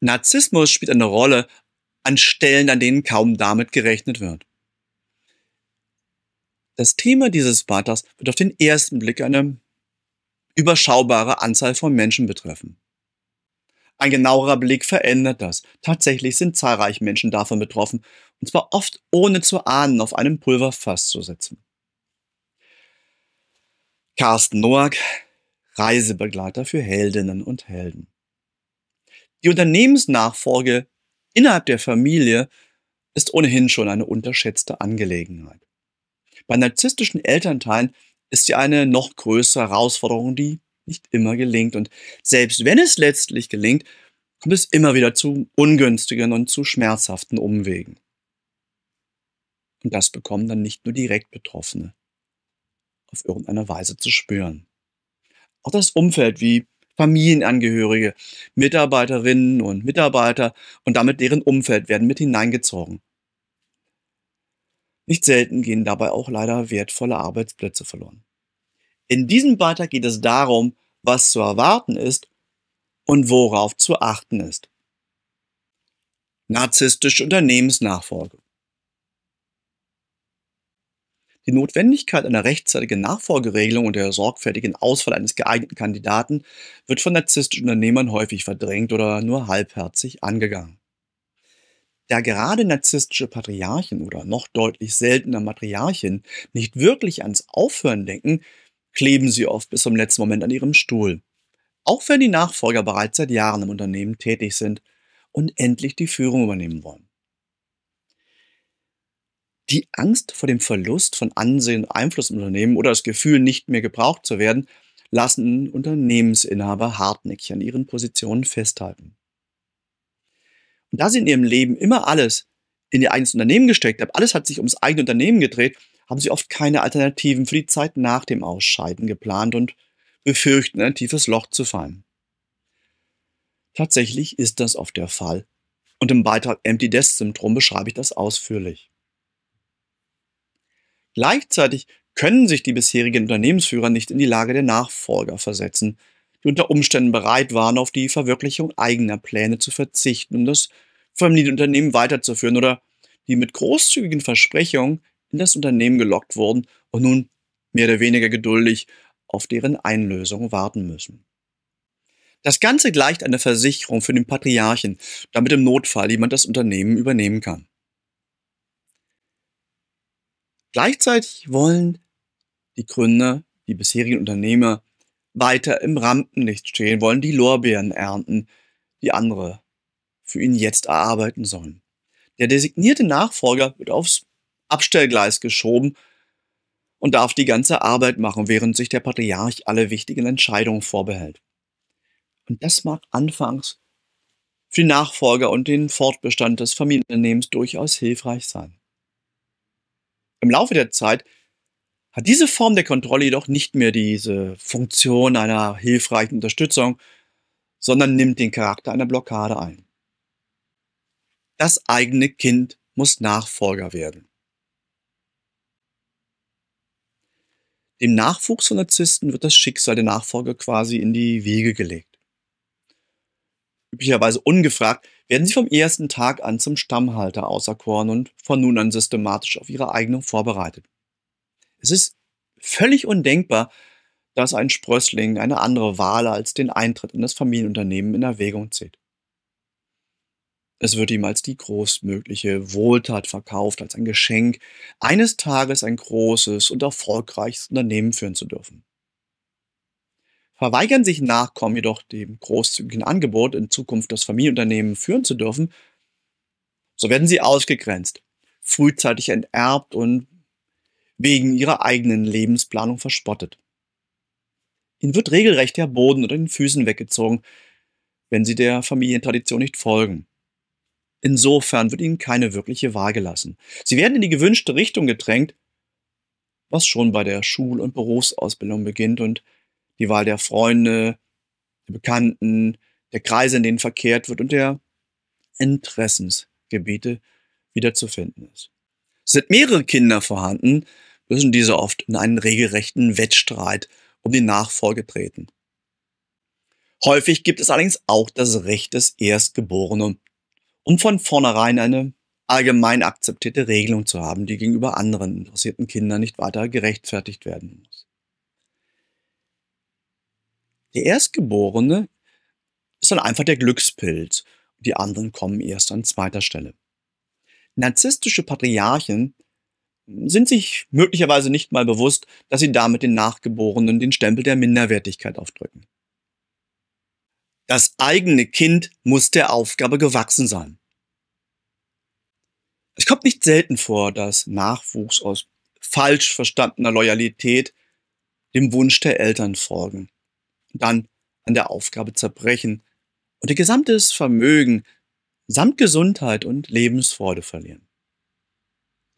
Narzissmus spielt eine Rolle an Stellen, an denen kaum damit gerechnet wird. Das Thema dieses Vaters wird auf den ersten Blick eine überschaubare Anzahl von Menschen betreffen. Ein genauerer Blick verändert das. Tatsächlich sind zahlreiche Menschen davon betroffen, und zwar oft ohne zu ahnen, auf einem Pulverfass zu sitzen. Carsten Noack, Reisebegleiter für Heldinnen und Helden. Die Unternehmensnachfolge innerhalb der Familie ist ohnehin schon eine unterschätzte Angelegenheit. Bei narzisstischen Elternteilen ist sie eine noch größere Herausforderung, die nicht immer gelingt. Und selbst wenn es letztlich gelingt, kommt es immer wieder zu ungünstigen und zu schmerzhaften Umwegen. Und das bekommen dann nicht nur direkt Betroffene auf irgendeine Weise zu spüren. Auch das Umfeld wie Familienangehörige, Mitarbeiterinnen und Mitarbeiter und damit deren Umfeld werden mit hineingezogen. Nicht selten gehen dabei auch leider wertvolle Arbeitsplätze verloren. In diesem Beitrag geht es darum, was zu erwarten ist und worauf zu achten ist. Narzisstische Unternehmensnachfolge. Die Notwendigkeit einer rechtzeitigen Nachfolgeregelung und der sorgfältigen Auswahl eines geeigneten Kandidaten wird von narzisstischen Unternehmern häufig verdrängt oder nur halbherzig angegangen. Da gerade narzisstische Patriarchen oder noch deutlich seltener Matriarchen nicht wirklich ans Aufhören denken, kleben sie oft bis zum letzten Moment an ihrem Stuhl. Auch wenn die Nachfolger bereits seit Jahren im Unternehmen tätig sind und endlich die Führung übernehmen wollen. Die Angst vor dem Verlust von Ansehen und Einfluss im Unternehmen oder das Gefühl, nicht mehr gebraucht zu werden, lassen Unternehmensinhaber hartnäckig an ihren Positionen festhalten. Und da sie in ihrem Leben immer alles in ihr eigenes Unternehmen gesteckt haben, alles hat sich ums eigene Unternehmen gedreht, haben sie oft keine Alternativen für die Zeit nach dem Ausscheiden geplant und befürchten, in ein tiefes Loch zu fallen. Tatsächlich ist das oft der Fall. Und im Beitrag Empty Desk Syndrom beschreibe ich das ausführlich. Gleichzeitig können sich die bisherigen Unternehmensführer nicht in die Lage der Nachfolger versetzen, die unter Umständen bereit waren, auf die Verwirklichung eigener Pläne zu verzichten, um das Familienunternehmen weiterzuführen oder die mit großzügigen Versprechungen in das Unternehmen gelockt wurden und nun mehr oder weniger geduldig auf deren Einlösung warten müssen. Das Ganze gleicht einer Versicherung für den Patriarchen, damit im Notfall jemand das Unternehmen übernehmen kann. Gleichzeitig wollen die Gründer, die bisherigen Unternehmer weiter im Rampenlicht stehen, wollen die Lorbeeren ernten, die andere für ihn jetzt erarbeiten sollen. Der designierte Nachfolger wird aufs Abstellgleis geschoben und darf die ganze Arbeit machen, während sich der Patriarch alle wichtigen Entscheidungen vorbehält. Und das mag anfangs für die Nachfolger und den Fortbestand des Familienunternehmens durchaus hilfreich sein. Im Laufe der Zeit hat diese Form der Kontrolle jedoch nicht mehr diese Funktion einer hilfreichen Unterstützung, sondern nimmt den Charakter einer Blockade ein. Das eigene Kind muss Nachfolger werden. Dem Nachwuchs von Narzissten wird das Schicksal der Nachfolger quasi in die Wiege gelegt. Üblicherweise ungefragt werden sie vom ersten Tag an zum Stammhalter auserkoren und von nun an systematisch auf ihre Eignung vorbereitet. Es ist völlig undenkbar, dass ein Sprössling eine andere Wahl als den Eintritt in das Familienunternehmen in Erwägung zieht. Es wird ihm als die großmögliche Wohltat verkauft, als ein Geschenk, eines Tages ein großes und erfolgreiches Unternehmen führen zu dürfen. Verweigern sich Nachkommen jedoch dem großzügigen Angebot, in Zukunft das Familienunternehmen führen zu dürfen, so werden sie ausgegrenzt, frühzeitig enterbt und wegen ihrer eigenen Lebensplanung verspottet. Ihnen wird regelrecht der Boden unter den Füßen weggezogen, wenn sie der Familientradition nicht folgen. Insofern wird ihnen keine wirkliche Wahl gelassen. Sie werden in die gewünschte Richtung gedrängt, was schon bei der Schul- und Berufsausbildung beginnt und die Wahl der Freunde, der Bekannten, der Kreise, in denen verkehrt wird und der Interessensgebiete wiederzufinden ist. Sind mehrere Kinder vorhanden, müssen diese oft in einen regelrechten Wettstreit um die Nachfolge treten. Häufig gibt es allerdings auch das Recht des Erstgeborenen, um von vornherein eine allgemein akzeptierte Regelung zu haben, die gegenüber anderen interessierten Kindern nicht weiter gerechtfertigt werden muss. Der Erstgeborene ist dann einfach der Glückspilz. Die anderen kommen erst an zweiter Stelle. Narzisstische Patriarchen sind sich möglicherweise nicht mal bewusst, dass sie damit den Nachgeborenen den Stempel der Minderwertigkeit aufdrücken. Das eigene Kind muss der Aufgabe gewachsen sein. Es kommt nicht selten vor, dass Nachwuchs aus falsch verstandener Loyalität dem Wunsch der Eltern folgen dann an der Aufgabe zerbrechen und ihr gesamtes Vermögen samt Gesundheit und Lebensfreude verlieren.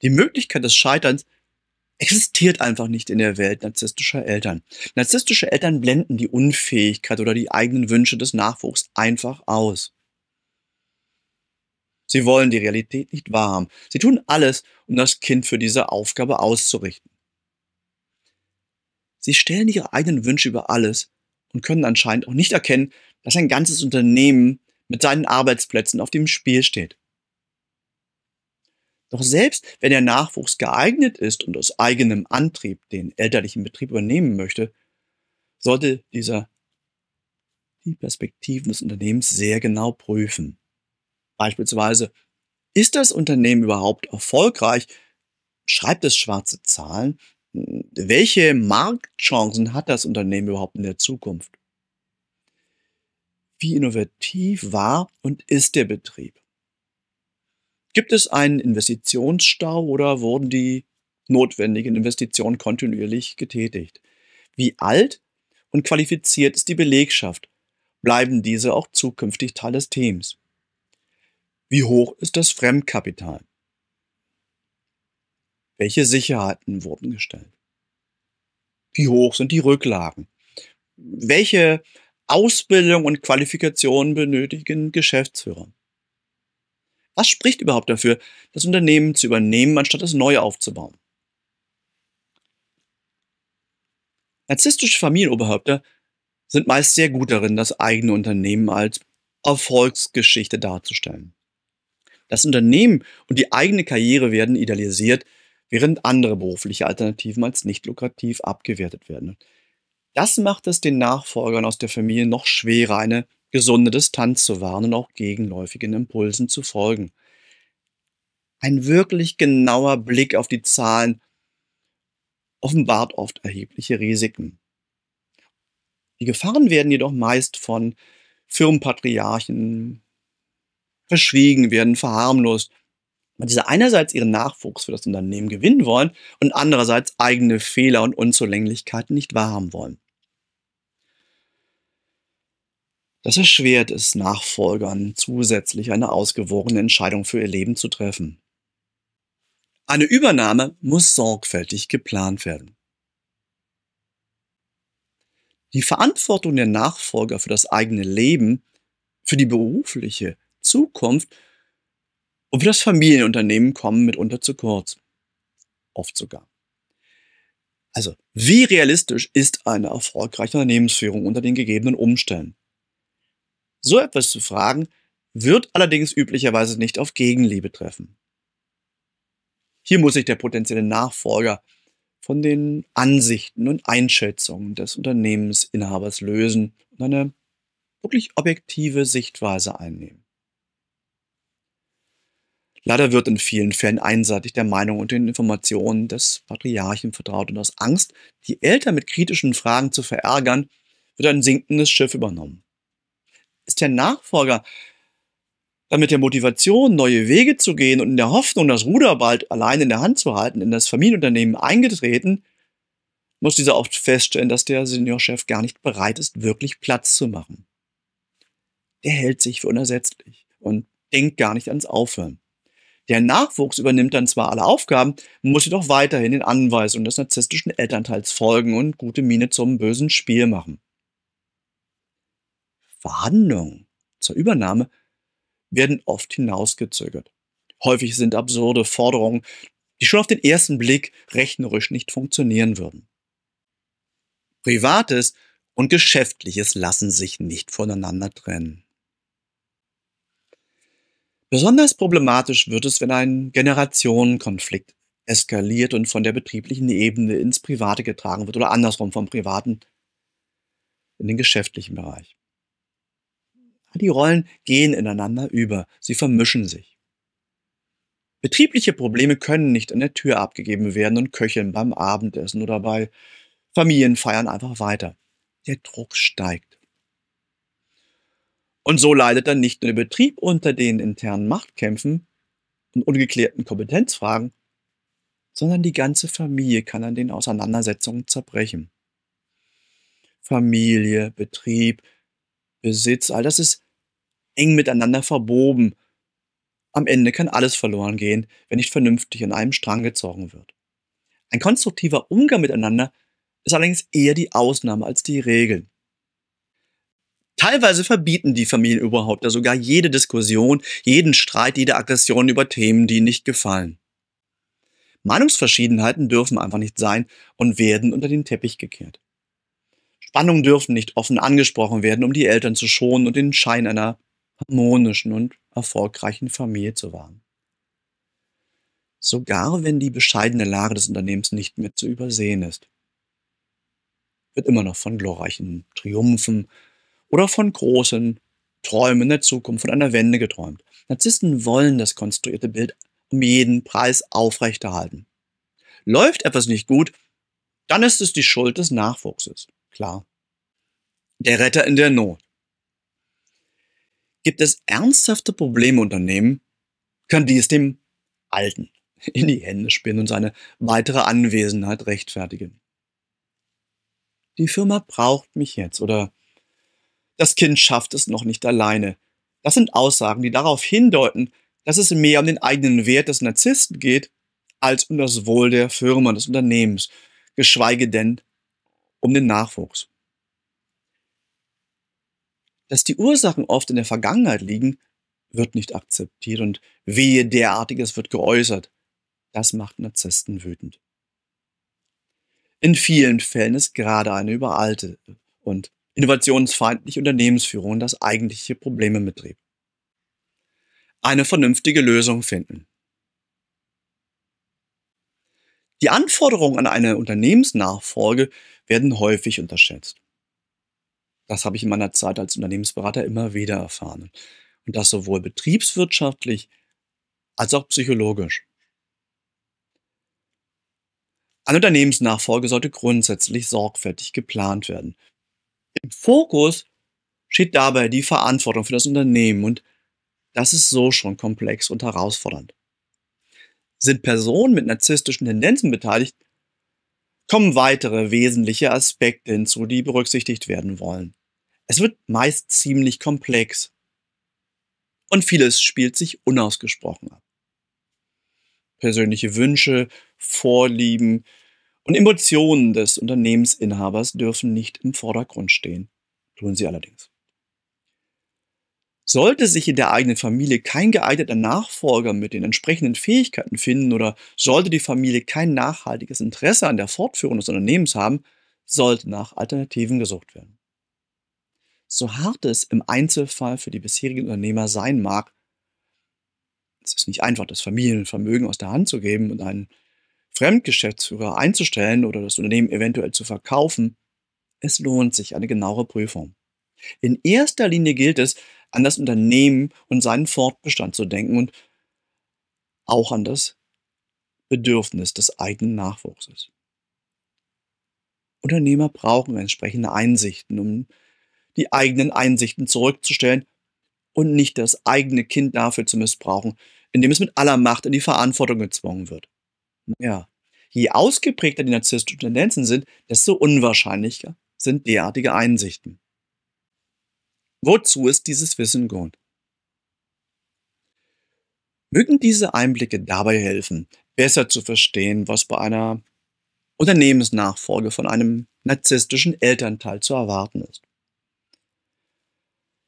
Die Möglichkeit des Scheiterns existiert einfach nicht in der Welt narzisstischer Eltern. Narzisstische Eltern blenden die Unfähigkeit oder die eigenen Wünsche des Nachwuchs einfach aus. Sie wollen die Realität nicht wahrhaben. Sie tun alles, um das Kind für diese Aufgabe auszurichten. Sie stellen ihre eigenen Wünsche über alles und können anscheinend auch nicht erkennen, dass ein ganzes Unternehmen mit seinen Arbeitsplätzen auf dem Spiel steht. Doch selbst wenn der Nachwuchs geeignet ist und aus eigenem Antrieb den elterlichen Betrieb übernehmen möchte, sollte dieser die Perspektiven des Unternehmens sehr genau prüfen. Beispielsweise, ist das Unternehmen überhaupt erfolgreich? Schreibt es schwarze Zahlen? welche Marktchancen hat das Unternehmen überhaupt in der Zukunft? Wie innovativ war und ist der Betrieb? Gibt es einen Investitionsstau oder wurden die notwendigen Investitionen kontinuierlich getätigt? Wie alt und qualifiziert ist die Belegschaft? Bleiben diese auch zukünftig Teil des Teams? Wie hoch ist das Fremdkapital? Welche Sicherheiten wurden gestellt? Wie hoch sind die Rücklagen? Welche Ausbildung und Qualifikation benötigen Geschäftsführer? Was spricht überhaupt dafür, das Unternehmen zu übernehmen, anstatt es neu aufzubauen? Narzisstische Familienoberhäupter sind meist sehr gut darin, das eigene Unternehmen als Erfolgsgeschichte darzustellen. Das Unternehmen und die eigene Karriere werden idealisiert während andere berufliche Alternativen als nicht lukrativ abgewertet werden. Das macht es den Nachfolgern aus der Familie noch schwerer, eine gesunde Distanz zu wahren und auch gegenläufigen Impulsen zu folgen. Ein wirklich genauer Blick auf die Zahlen offenbart oft erhebliche Risiken. Die Gefahren werden jedoch meist von Firmenpatriarchen verschwiegen, werden verharmlost weil diese einerseits ihren Nachwuchs für das Unternehmen gewinnen wollen und andererseits eigene Fehler und Unzulänglichkeiten nicht wahrhaben wollen. Das erschwert es Nachfolgern, zusätzlich eine ausgewogene Entscheidung für ihr Leben zu treffen. Eine Übernahme muss sorgfältig geplant werden. Die Verantwortung der Nachfolger für das eigene Leben, für die berufliche Zukunft und für das Familienunternehmen kommen mitunter zu kurz. Oft sogar. Also, wie realistisch ist eine erfolgreiche Unternehmensführung unter den gegebenen Umständen? So etwas zu fragen, wird allerdings üblicherweise nicht auf Gegenliebe treffen. Hier muss sich der potenzielle Nachfolger von den Ansichten und Einschätzungen des Unternehmensinhabers lösen und eine wirklich objektive Sichtweise einnehmen. Leider wird in vielen Fällen einseitig der Meinung und den Informationen des Patriarchen vertraut und aus Angst, die Eltern mit kritischen Fragen zu verärgern, wird ein sinkendes Schiff übernommen. Ist der Nachfolger dann mit der Motivation, neue Wege zu gehen und in der Hoffnung, das Ruder bald allein in der Hand zu halten, in das Familienunternehmen eingetreten, muss dieser oft feststellen, dass der Seniorchef gar nicht bereit ist, wirklich Platz zu machen. Der hält sich für unersetzlich und denkt gar nicht ans Aufhören. Der Nachwuchs übernimmt dann zwar alle Aufgaben, muss jedoch weiterhin den Anweisungen des narzisstischen Elternteils folgen und gute Miene zum bösen Spiel machen. Verhandlungen zur Übernahme werden oft hinausgezögert. Häufig sind absurde Forderungen, die schon auf den ersten Blick rechnerisch nicht funktionieren würden. Privates und Geschäftliches lassen sich nicht voneinander trennen. Besonders problematisch wird es, wenn ein Generationenkonflikt eskaliert und von der betrieblichen Ebene ins Private getragen wird oder andersrum vom Privaten in den geschäftlichen Bereich. Die Rollen gehen ineinander über, sie vermischen sich. Betriebliche Probleme können nicht an der Tür abgegeben werden und köcheln beim Abendessen oder bei Familienfeiern einfach weiter. Der Druck steigt. Und so leidet dann nicht nur der Betrieb unter den internen Machtkämpfen und ungeklärten Kompetenzfragen, sondern die ganze Familie kann an den Auseinandersetzungen zerbrechen. Familie, Betrieb, Besitz, all das ist eng miteinander verwoben. Am Ende kann alles verloren gehen, wenn nicht vernünftig an einem Strang gezogen wird. Ein konstruktiver Umgang miteinander ist allerdings eher die Ausnahme als die Regel. Teilweise verbieten die Familien überhaupt ja sogar jede Diskussion, jeden Streit, jede Aggression über Themen, die nicht gefallen. Meinungsverschiedenheiten dürfen einfach nicht sein und werden unter den Teppich gekehrt. Spannungen dürfen nicht offen angesprochen werden, um die Eltern zu schonen und den Schein einer harmonischen und erfolgreichen Familie zu wahren. Sogar wenn die bescheidene Lage des Unternehmens nicht mehr zu übersehen ist, wird immer noch von glorreichen Triumphen oder von großen Träumen in der Zukunft, von einer Wende geträumt. Narzissten wollen das konstruierte Bild um jeden Preis aufrechterhalten. Läuft etwas nicht gut, dann ist es die Schuld des Nachwuchses. Klar. Der Retter in der Not. Gibt es ernsthafte Probleme Unternehmen, kann dies dem Alten in die Hände spinnen und seine weitere Anwesenheit rechtfertigen. Die Firma braucht mich jetzt oder das Kind schafft es noch nicht alleine. Das sind Aussagen, die darauf hindeuten, dass es mehr um den eigenen Wert des Narzissten geht, als um das Wohl der Firma, des Unternehmens, geschweige denn um den Nachwuchs. Dass die Ursachen oft in der Vergangenheit liegen, wird nicht akzeptiert und wehe derartiges wird geäußert. Das macht Narzissten wütend. In vielen Fällen ist gerade eine überalte und innovationsfeindliche Unternehmensführung das eigentliche Problem im Betrieb. Eine vernünftige Lösung finden. Die Anforderungen an eine Unternehmensnachfolge werden häufig unterschätzt. Das habe ich in meiner Zeit als Unternehmensberater immer wieder erfahren. Und das sowohl betriebswirtschaftlich als auch psychologisch. Eine Unternehmensnachfolge sollte grundsätzlich sorgfältig geplant werden. Im Fokus steht dabei die Verantwortung für das Unternehmen und das ist so schon komplex und herausfordernd. Sind Personen mit narzisstischen Tendenzen beteiligt, kommen weitere wesentliche Aspekte hinzu, die berücksichtigt werden wollen. Es wird meist ziemlich komplex und vieles spielt sich unausgesprochen ab. Persönliche Wünsche, Vorlieben, und Emotionen des Unternehmensinhabers dürfen nicht im Vordergrund stehen, tun sie allerdings. Sollte sich in der eigenen Familie kein geeigneter Nachfolger mit den entsprechenden Fähigkeiten finden oder sollte die Familie kein nachhaltiges Interesse an der Fortführung des Unternehmens haben, sollte nach Alternativen gesucht werden. So hart es im Einzelfall für die bisherigen Unternehmer sein mag, es ist nicht einfach, das Familienvermögen aus der Hand zu geben und einen Fremdgeschäftsführer einzustellen oder das Unternehmen eventuell zu verkaufen, es lohnt sich eine genauere Prüfung. In erster Linie gilt es, an das Unternehmen und seinen Fortbestand zu denken und auch an das Bedürfnis des eigenen Nachwuchses. Unternehmer brauchen entsprechende Einsichten, um die eigenen Einsichten zurückzustellen und nicht das eigene Kind dafür zu missbrauchen, indem es mit aller Macht in die Verantwortung gezwungen wird. Ja, Je ausgeprägter die narzisstischen Tendenzen sind, desto unwahrscheinlicher sind derartige Einsichten. Wozu ist dieses Wissen gut? Mögen diese Einblicke dabei helfen, besser zu verstehen, was bei einer Unternehmensnachfolge von einem narzisstischen Elternteil zu erwarten ist.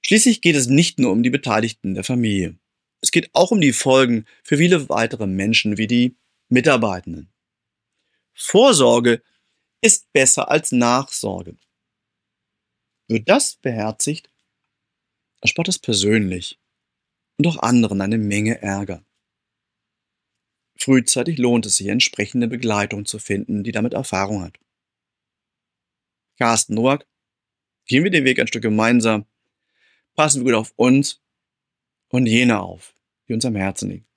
Schließlich geht es nicht nur um die Beteiligten der Familie. Es geht auch um die Folgen für viele weitere Menschen wie die Mitarbeitenden. Vorsorge ist besser als Nachsorge. Wird das beherzigt, erspart es persönlich und auch anderen eine Menge Ärger. Frühzeitig lohnt es sich, entsprechende Begleitung zu finden, die damit Erfahrung hat. Carsten Noack, gehen wir den Weg ein Stück gemeinsam, passen wir gut auf uns und jene auf, die uns am Herzen liegen.